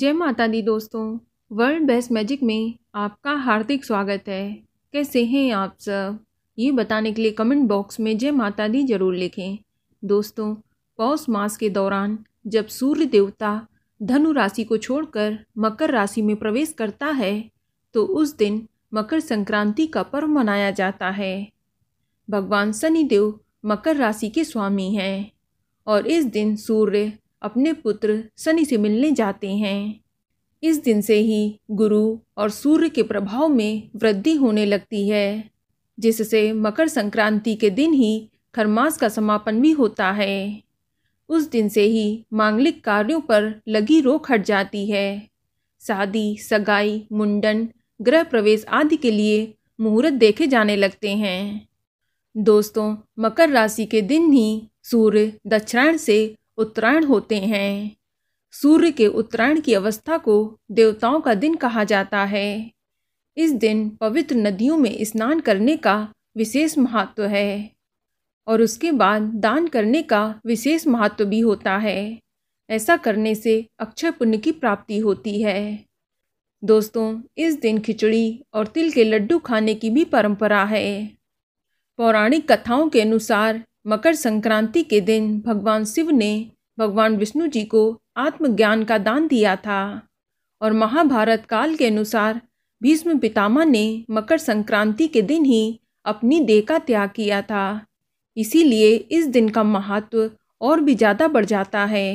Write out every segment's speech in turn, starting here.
जय माता दी दोस्तों वर्ल्ड बेस्ट मैजिक में आपका हार्दिक स्वागत है कैसे हैं आप सब ये बताने के लिए कमेंट बॉक्स में जय माता दी जरूर लिखें दोस्तों पौष मास के दौरान जब सूर्य देवता धनु राशि को छोड़कर मकर राशि में प्रवेश करता है तो उस दिन मकर संक्रांति का पर्व मनाया जाता है भगवान शनिदेव मकर राशि के स्वामी हैं और इस दिन सूर्य अपने पुत्र शनि से मिलने जाते हैं इस दिन से ही गुरु और सूर्य के प्रभाव में वृद्धि होने लगती है जिससे मकर संक्रांति के दिन ही खरमास का समापन भी होता है उस दिन से ही मांगलिक कार्यों पर लगी रोक हट जाती है शादी सगाई मुंडन गृह प्रवेश आदि के लिए मुहूर्त देखे जाने लगते हैं दोस्तों मकर राशि के दिन ही सूर्य दक्षिणायण से उत्तरायण होते हैं सूर्य के उत्तरायण की अवस्था को देवताओं का दिन कहा जाता है इस दिन पवित्र नदियों में स्नान करने का विशेष महत्व है और उसके बाद दान करने का विशेष महत्व भी होता है ऐसा करने से अक्षय पुण्य की प्राप्ति होती है दोस्तों इस दिन खिचड़ी और तिल के लड्डू खाने की भी परंपरा है पौराणिक कथाओं के अनुसार मकर संक्रांति के दिन भगवान शिव ने भगवान विष्णु जी को आत्मज्ञान का दान दिया था और महाभारत काल के अनुसार भीष्म पितामह ने मकर संक्रांति के दिन ही अपनी देह का त्याग किया था इसीलिए इस दिन का महत्व और भी ज़्यादा बढ़ जाता है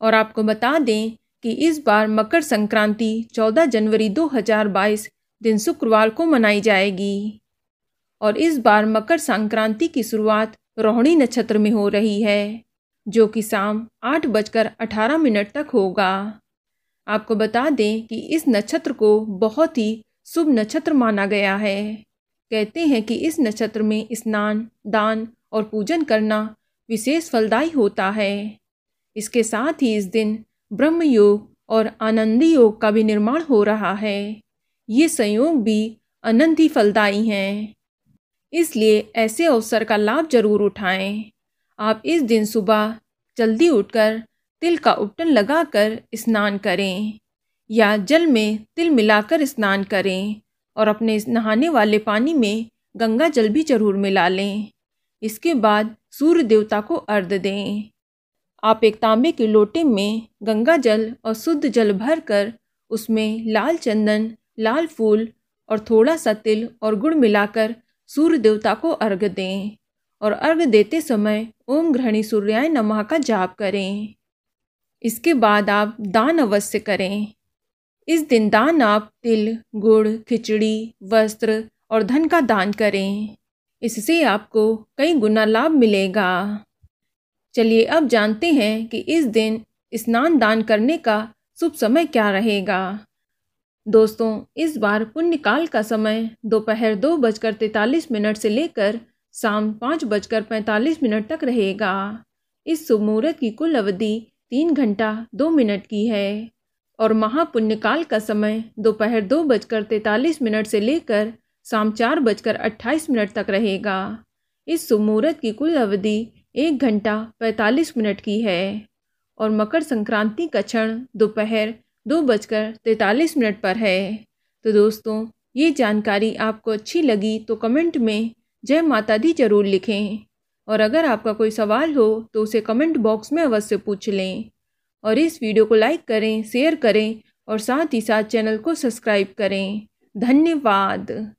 और आपको बता दें कि इस बार मकर संक्रांति 14 जनवरी 2022 दिन शुक्रवार को मनाई जाएगी और इस बार मकर संक्रांति की शुरुआत रोहिणी नक्षत्र में हो रही है जो कि शाम आठ बजकर अठारह मिनट तक होगा आपको बता दें कि इस नक्षत्र को बहुत ही शुभ नक्षत्र माना गया है कहते हैं कि इस नक्षत्र में स्नान दान और पूजन करना विशेष फलदायी होता है इसके साथ ही इस दिन ब्रह्म योग और आनंदी योग का भी निर्माण हो रहा है ये संयोग भी अनंत ही फलदायी हैं इसलिए ऐसे अवसर का लाभ जरूर उठाएं। आप इस दिन सुबह जल्दी उठकर तिल का उपटन लगाकर स्नान करें या जल में तिल मिलाकर स्नान करें और अपने नहाने वाले पानी में गंगा जल भी जरूर मिला लें इसके बाद सूर्य देवता को अर्ध दें आप एक तांबे के लोटे में गंगा जल और शुद्ध जल भर कर उसमें लाल चंदन लाल फूल और थोड़ा सा तिल और गुड़ मिलाकर सूर्य देवता को अर्घ दें और अर्घ देते समय ओम घृणी सूर्याय नमः का जाप करें इसके बाद आप दान अवश्य करें इस दिन दान आप तिल गुड़ खिचड़ी वस्त्र और धन का दान करें इससे आपको कई गुना लाभ मिलेगा चलिए अब जानते हैं कि इस दिन स्नान दान करने का शुभ समय क्या रहेगा दोस्तों इस बार पुण्यकाल का समय दोपहर दो, दो बजकर तैंतालीस मिनट से लेकर शाम पाँच बजकर पैंतालीस मिनट तक रहेगा इस शुभ मुहूर्त की कुल अवधि तीन घंटा दो मिनट की है और महापुण्यकाल का समय दोपहर दो, दो बजकर तैंतालीस मिनट से लेकर शाम चार बजकर अट्ठाईस मिनट तक रहेगा इस शुभ मुहूर्त की कुल अवधि एक घंटा पैंतालीस मिनट की है और मकर संक्रांति का क्षण दोपहर दो बजकर तैतालीस मिनट पर है तो दोस्तों ये जानकारी आपको अच्छी लगी तो कमेंट में जय माता दी जरूर लिखें और अगर आपका कोई सवाल हो तो उसे कमेंट बॉक्स में अवश्य पूछ लें और इस वीडियो को लाइक करें शेयर करें और साथ ही साथ चैनल को सब्सक्राइब करें धन्यवाद